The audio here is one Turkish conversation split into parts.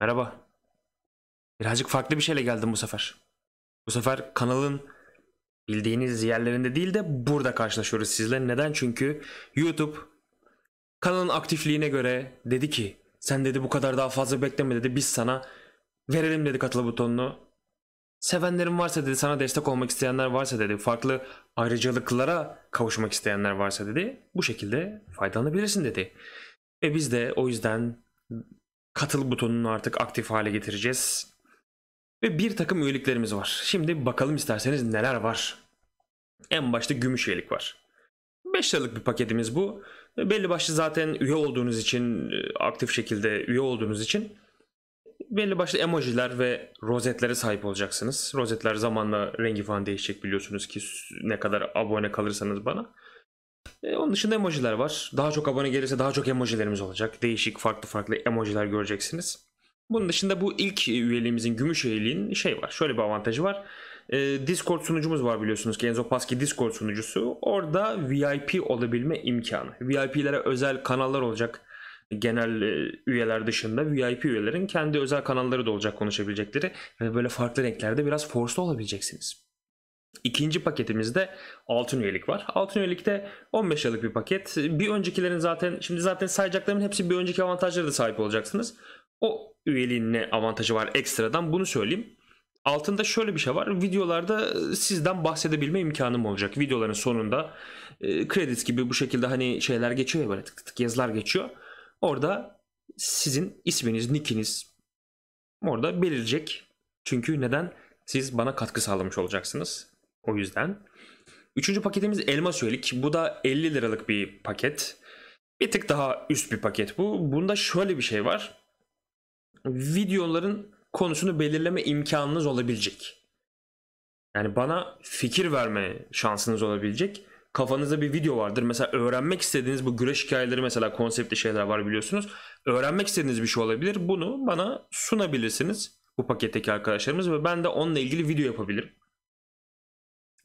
Merhaba. Birazcık farklı bir şeyle geldim bu sefer. Bu sefer kanalın bildiğiniz yerlerinde değil de burada karşılaşıyoruz sizle. Neden? Çünkü YouTube kanalın aktifliğine göre dedi ki sen dedi bu kadar daha fazla bekleme dedi biz sana verelim dedi katıl butonunu. Sevenlerin varsa dedi sana destek olmak isteyenler varsa dedi farklı ayrıcalıklara kavuşmak isteyenler varsa dedi bu şekilde faydalanabilirsin dedi. Ve biz de o yüzden katıl butonunu artık aktif hale getireceğiz. Ve bir takım üyeliklerimiz var. Şimdi bakalım isterseniz neler var. En başta gümüş üyelik var. 5 liralık bir paketimiz bu. Belli başlı zaten üye olduğunuz için e, aktif şekilde üye olduğunuz için belli başlı emojiler ve rozetlere sahip olacaksınız. Rozetler zamanla rengi falan değişecek biliyorsunuz ki ne kadar abone kalırsanız bana. E, onun dışında emojiler var. Daha çok abone gelirse daha çok emojilerimiz olacak. Değişik farklı farklı emojiler göreceksiniz. Bunun dışında bu ilk üyeliğimizin gümüş üyeliğin şey var. Şöyle bir avantajı var. E, Discord sunucumuz var biliyorsunuz ki Enzo Paski Discord sunucusu. Orada VIP olabilme imkanı. VIP'lere özel kanallar olacak. Genel e, üyeler dışında VIP üyelerin kendi özel kanalları da olacak konuşabilecekleri. Ve böyle farklı renklerde biraz forced olabileceksiniz. İkinci paketimizde altın üyelik var. Altın üyelikte 15 yıllık bir paket. Bir öncekilerin zaten şimdi zaten sayacaklarımın hepsi bir önceki avantajları da sahip olacaksınız. O üyeliğin ne avantajı var ekstradan bunu söyleyeyim. Altında şöyle bir şey var. Videolarda e, sizden bahsedebilme imkanım olacak. Videoların sonunda kredis e, gibi bu şekilde hani şeyler geçiyor ya böyle tık tık, tık yazılar geçiyor. Orada sizin isminiz, nickiniz orada belirecek. Çünkü neden? Siz bana katkı sağlamış olacaksınız o yüzden. Üçüncü paketimiz elma söyledik. Bu da 50 liralık bir paket. Bir tık daha üst bir paket bu. Bunda şöyle bir şey var. Videoların konusunu belirleme imkanınız olabilecek. Yani bana fikir verme şansınız olabilecek. Kafanızda bir video vardır. Mesela öğrenmek istediğiniz bu güreş hikayeleri mesela konseptli şeyler var biliyorsunuz. Öğrenmek istediğiniz bir şey olabilir. Bunu bana sunabilirsiniz bu paketteki arkadaşlarımız ve ben de onunla ilgili video yapabilirim.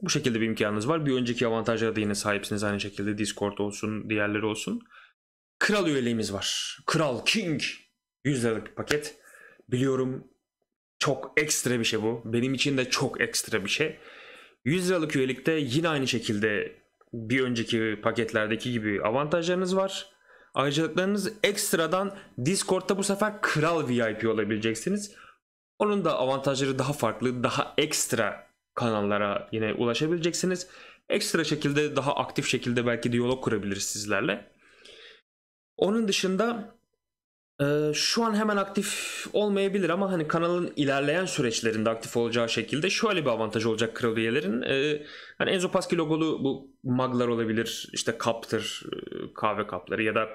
Bu şekilde bir imkanınız var. Bir önceki avantajlara da yine sahipsiniz. Aynı şekilde Discord olsun, diğerleri olsun. Kral üyeliğimiz var. Kral King 100 liralık bir paket. Biliyorum çok ekstra bir şey bu. Benim için de çok ekstra bir şey. 100 liralık üyelikte yine aynı şekilde bir önceki paketlerdeki gibi avantajlarınız var. Ayrıcalıklarınız ekstradan Discord'da bu sefer kral VIP olabileceksiniz. Onun da avantajları daha farklı, daha ekstra kanallara yine ulaşabileceksiniz. Ekstra şekilde daha aktif şekilde belki diyalog kurabiliriz sizlerle. Onun dışında e, şu an hemen aktif olmayabilir ama hani kanalın ilerleyen süreçlerinde aktif olacağı şekilde şöyle bir avantaj olacak kral üyelerin. E, hani Enzo Paschi logolu bu maglar olabilir, işte kaptır, e, kahve kapları ya da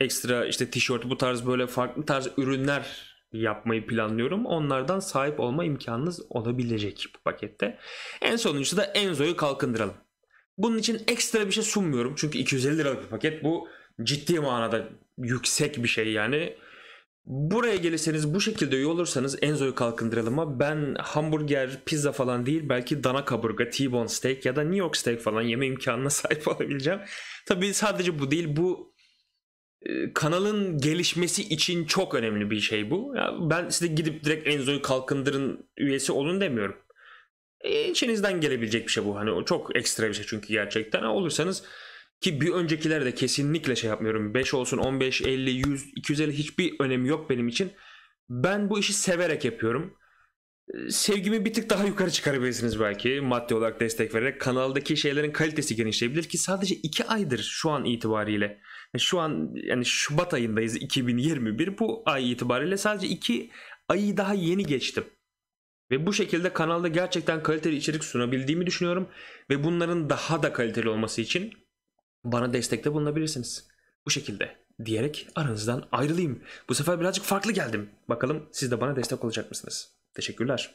ekstra işte tişört bu tarz böyle farklı tarz ürünler yapmayı planlıyorum. Onlardan sahip olma imkanınız olabilecek bu pakette. En sonuncusu da Enzo'yu kalkındıralım. Bunun için ekstra bir şey sunmuyorum. Çünkü 250 liralık bir paket bu ciddi manada yüksek bir şey yani. Buraya gelirseniz bu şekilde iyi olursanız Enzo'yu kalkındıralıma ben hamburger, pizza falan değil belki dana kaburga, T-bone steak ya da New York steak falan yeme imkanına sahip olabileceğim. Tabii sadece bu değil bu ee, kanalın gelişmesi için çok önemli bir şey bu. Ya ben size gidip direkt Enzo'yu kalkındırın üyesi olun demiyorum. E, içinizden gelebilecek bir şey bu. Hani o çok ekstra bir şey çünkü gerçekten. olursanız ki bir öncekiler de kesinlikle şey yapmıyorum. 5 olsun, 15, 50, 100, 250 hiçbir önemi yok benim için. Ben bu işi severek yapıyorum sevgimi bir tık daha yukarı çıkarabilirsiniz belki maddi olarak destek vererek kanaldaki şeylerin kalitesi genişleyebilir ki sadece 2 aydır şu an itibariyle şu an yani Şubat ayındayız 2021 bu ay itibariyle sadece 2 ayı daha yeni geçtim ve bu şekilde kanalda gerçekten kaliteli içerik sunabildiğimi düşünüyorum ve bunların daha da kaliteli olması için bana destekte bulunabilirsiniz bu şekilde diyerek aranızdan ayrılayım bu sefer birazcık farklı geldim bakalım siz de bana destek olacak mısınız? Teşekkürler.